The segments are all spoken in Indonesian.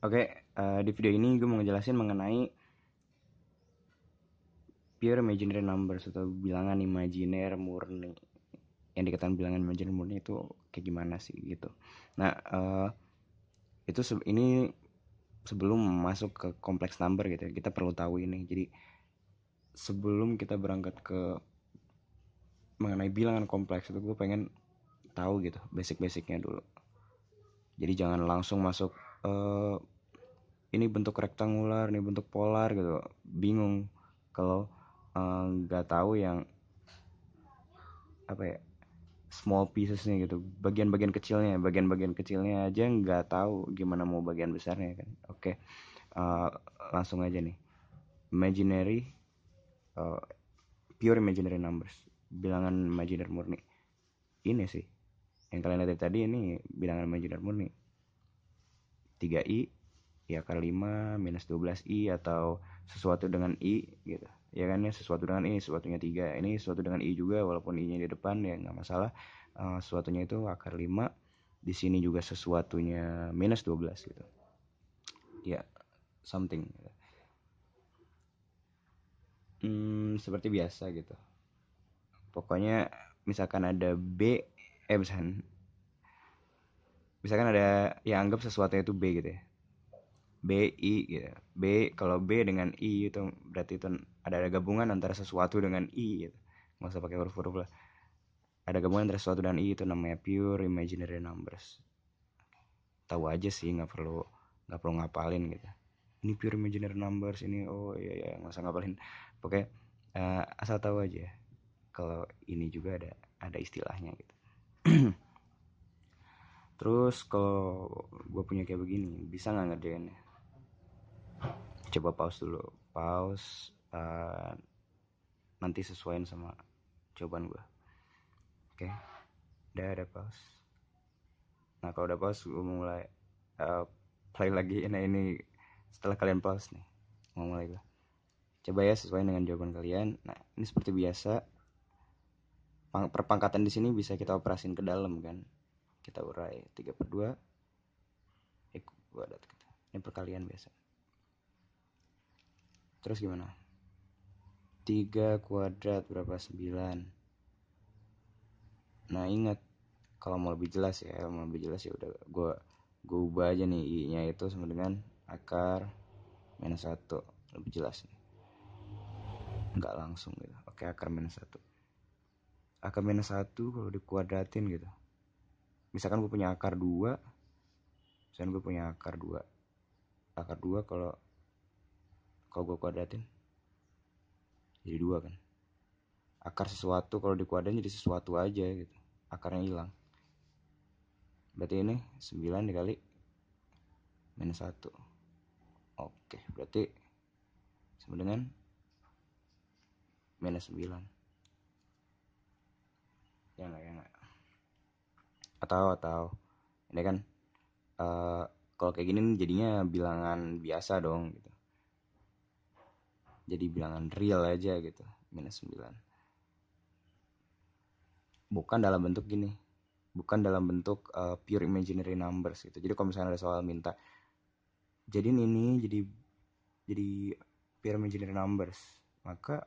Oke, uh, di video ini gue mau ngejelasin mengenai pure imaginary numbers atau bilangan imajiner murni. Yang dikatakan bilangan imajiner murni itu kayak gimana sih gitu. Nah, uh, itu se ini sebelum masuk ke kompleks number gitu ya. Kita perlu tahu ini. Jadi sebelum kita berangkat ke mengenai bilangan kompleks itu gue pengen tahu gitu basic-basicnya dulu. Jadi jangan langsung masuk uh, ini bentuk rektangular, ini bentuk polar gitu. Bingung kalau eh, nggak uh, tahu yang apa ya small piecesnya gitu bagian-bagian kecilnya bagian-bagian kecilnya aja nggak tahu gimana mau bagian besarnya kan oke okay. uh, eh, langsung aja nih imaginary uh, pure imaginary numbers bilangan imaginary murni ini sih yang kalian lihat tadi ini bilangan imaginary murni 3i ya akar 5 minus 12i atau sesuatu dengan i gitu ya kan ya sesuatu dengan i sesuatunya 3 ini sesuatu dengan i juga walaupun i nya di depan ya nggak masalah uh, sesuatunya itu akar 5 di sini juga sesuatunya minus 12 gitu ya something gitu. Hmm, seperti biasa gitu pokoknya misalkan ada b eh misalkan misalkan ada ya anggap sesuatu itu b gitu ya B i gitu. B kalau B dengan I itu berarti itu ada ada gabungan antara sesuatu dengan I gitu. Nggak usah pakai huruf-huruf lah. Ada gabungan antara sesuatu dan I itu namanya pure imaginary numbers. Tahu aja sih nggak perlu nggak perlu ngapalin gitu. Ini pure imaginary numbers ini oh iya iya nggak usah ngapalin. oke uh, asal tahu aja ya, kalau ini juga ada ada istilahnya gitu. Terus kalau gue punya kayak begini bisa nggak ngerjainnya? coba pause dulu pause uh, nanti sesuaiin sama jawaban gue oke okay. udah ada pause nah kalau udah pause gue mau mulai uh, play lagi nah ini setelah kalian pause nih mau mulai gue coba ya sesuai dengan jawaban kalian nah ini seperti biasa perpangkatan di sini bisa kita operasin ke dalam kan kita urai 3 per 2 eh, gua ada ini perkalian biasa terus gimana 3 kuadrat berapa 9 nah ingat kalau mau lebih jelas ya kalau mau lebih jelas ya udah gue gue ubah aja nih i nya itu sama dengan akar minus 1 lebih jelas nih nggak langsung gitu oke akar minus 1 akar minus 1 kalau dikuadratin gitu misalkan gue punya akar 2 misalkan gue punya akar 2 akar 2 kalau kalau gue kuadratin jadi dua kan akar sesuatu kalau dikuadratin jadi sesuatu aja gitu akarnya hilang berarti ini 9 dikali minus 1 oke berarti sama dengan minus 9 ya enggak ya enggak atau atau ini kan uh, kalau kayak gini jadinya bilangan biasa dong gitu jadi bilangan real aja gitu minus 9 bukan dalam bentuk gini bukan dalam bentuk uh, pure imaginary numbers gitu jadi kalau misalnya ada soal minta jadi ini jadi jadi pure imaginary numbers maka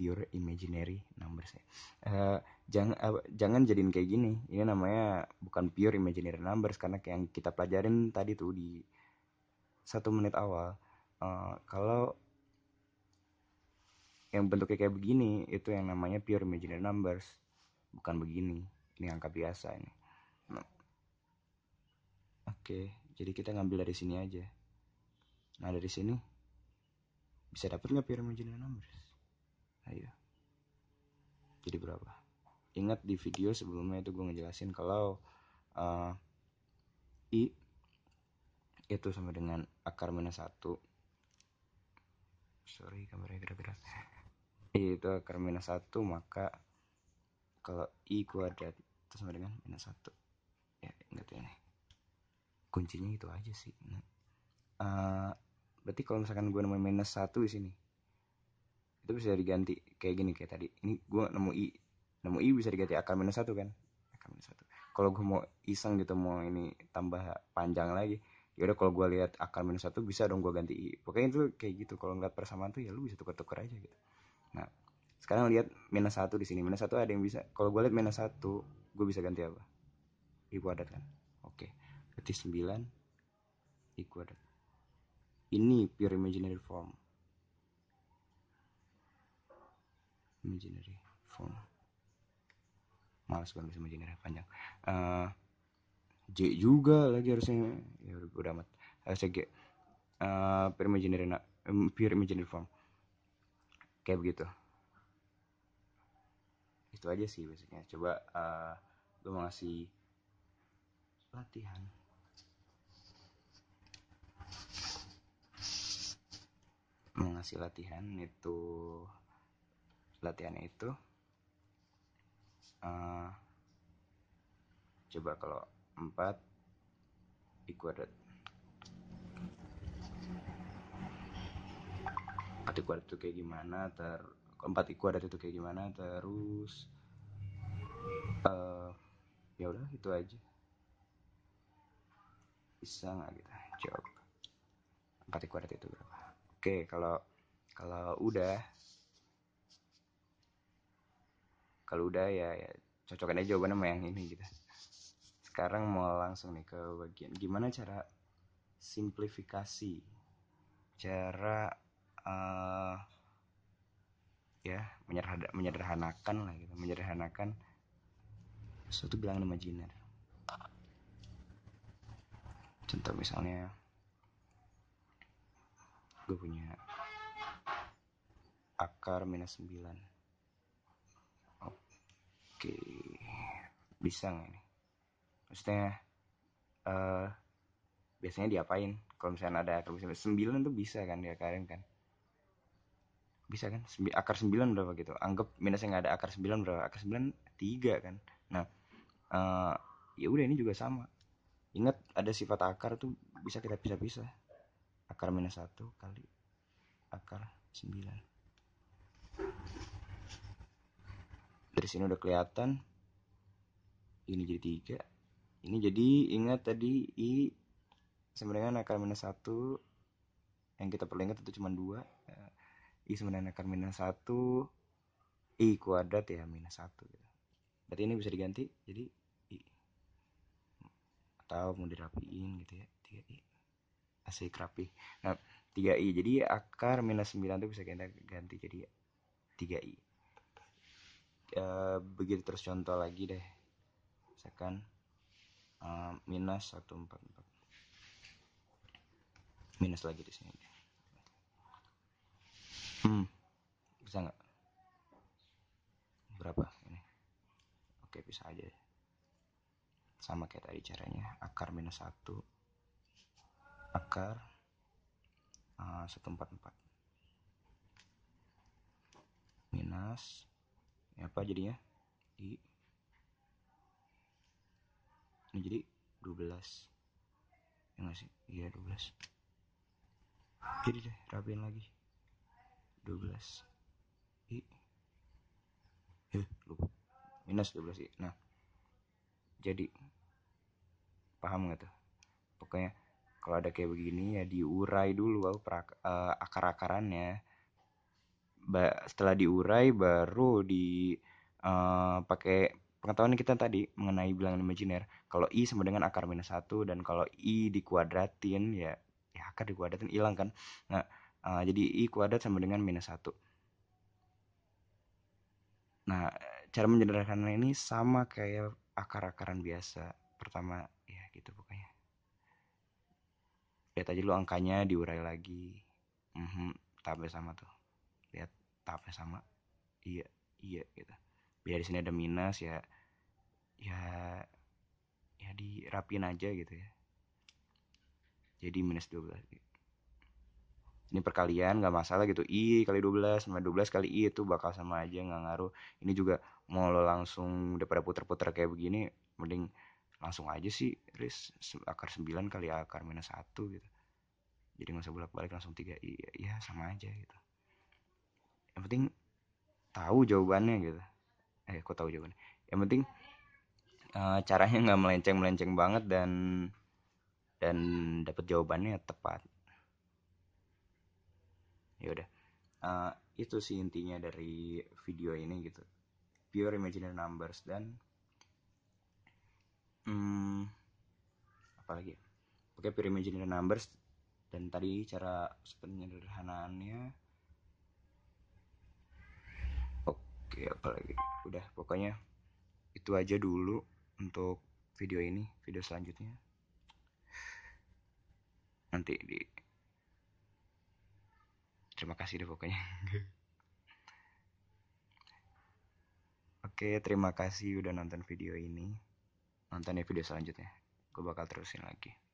pure imaginary numbers ya. Uh, eh, jangan uh, eh, jangan jadiin kayak gini. Ini namanya bukan pure imaginary numbers karena kayak yang kita pelajarin tadi tuh di satu menit awal. Uh, kalau yang bentuknya kayak begini itu yang namanya pure imaginary numbers bukan begini ini angka biasa ini nah. oke jadi kita ngambil dari sini aja nah dari sini bisa dapat nggak pure imaginary numbers ayo jadi berapa ingat di video sebelumnya itu gue ngejelasin kalau uh, i itu sama dengan akar minus satu sorry kameranya gerak-gerak i iya, itu akar minus satu maka kalau i kuadrat itu sama dengan minus satu ya ingat ya nih kuncinya itu aja sih nah, uh, berarti kalau misalkan gue nemuin minus satu di sini itu bisa diganti kayak gini kayak tadi ini gue nemu i nemu i bisa diganti akar minus satu kan akar minus satu kalau gue mau iseng gitu mau ini tambah panjang lagi yaudah kalau gue lihat akar minus satu bisa dong gue ganti i pokoknya itu kayak gitu kalau ngeliat persamaan tuh ya lu bisa tukar tukar aja gitu nah sekarang lihat minus satu di sini minus satu ada yang bisa kalau gue lihat minus satu gue bisa ganti apa i kuadrat kan oke berarti 9 i kuadrat ini pure imaginary form imaginary form males banget bisa imaginary panjang uh, eh, J juga lagi harusnya ya udah amat harusnya G uh, pure imaginary pure imaginary form kayak begitu itu aja sih biasanya coba uh, eh, gue mau ngasih latihan mau ngasih latihan itu latihan itu uh, coba kalau 4 ikut empat iku itu kayak gimana ter empat iku ada itu kayak gimana terus uh, ya udah itu aja bisa nggak kita jawab empat iku itu berapa oke kalau kalau udah kalau udah ya, ya aja jawabannya sama yang ini gitu sekarang mau langsung nih ke bagian gimana cara simplifikasi cara uh, ya menyederhana, menyederhanakan lah gitu menyederhanakan suatu bilangan imajiner contoh misalnya gue punya akar minus 9 oke bisa gak ini maksudnya uh, biasanya diapain kalau misalnya ada akar minus 9 itu bisa kan diakarin kan bisa kan akar 9 berapa gitu anggap minus yang ada akar 9 berapa akar 9 3 kan nah uh, ya udah ini juga sama ingat ada sifat akar tuh bisa kita pisah-pisah akar minus 1 kali akar 9 dari sini udah kelihatan ini jadi 3 ini jadi ingat tadi i sama dengan akar minus 1 yang kita perlu ingat itu cuma 2 i sebenarnya akan minus satu i kuadrat ya minus satu. Gitu. berarti ini bisa diganti jadi i atau mau dirapiin gitu ya tiga i asik rapi nah tiga i jadi akar minus sembilan itu bisa kita ganti jadi tiga i e, begitu terus contoh lagi deh misalkan e, minus empat. minus lagi di sini Hmm. Bisa nggak? Berapa ini? Oke, bisa aja. Sama kayak tadi caranya, akar minus 1 akar uh, eh, 144 minus ini apa jadinya i ini jadi 12 ya nggak sih iya 12 jadi deh rapiin lagi 12 i eh lupa minus 12 i nah jadi paham nggak tuh pokoknya kalau ada kayak begini ya diurai dulu perak, uh, akar-akarannya ba setelah diurai baru di uh, pakai pengetahuan kita tadi mengenai bilangan imajiner kalau i sama dengan akar minus satu dan kalau i dikuadratin ya ya akar dikuadratin hilang kan nah Eh, jadi I kuadrat sama dengan minus 1. Nah, cara menyederhanakan ini sama kayak akar-akaran biasa. Pertama, ya gitu pokoknya. Lihat aja lu angkanya diurai lagi. Mm -hmm, Tapi sama tuh. Lihat, tapi sama. Iya, iya gitu. Biar di sini ada minus ya ya ya dirapin aja gitu ya. Jadi minus 12 gitu ini perkalian nggak masalah gitu i kali 12 sama 12 kali i itu bakal sama aja nggak ngaruh ini juga mau lo langsung daripada puter-puter kayak begini mending langsung aja sih ris akar 9 kali ya, akar minus 1 gitu jadi nggak usah bolak-balik langsung 3 i ya sama aja gitu yang penting tahu jawabannya gitu eh kok tahu jawabannya yang penting uh, caranya nggak melenceng melenceng banget dan dan dapat jawabannya tepat ya udah uh, itu sih intinya dari video ini gitu pure imaginary numbers dan hmm, apalagi ya? oke pure imaginary numbers dan tadi cara penyederhanaannya oke apalagi udah pokoknya itu aja dulu untuk video ini video selanjutnya nanti di terima kasih deh pokoknya oke terima kasih udah nonton video ini nonton ya video selanjutnya gue bakal terusin lagi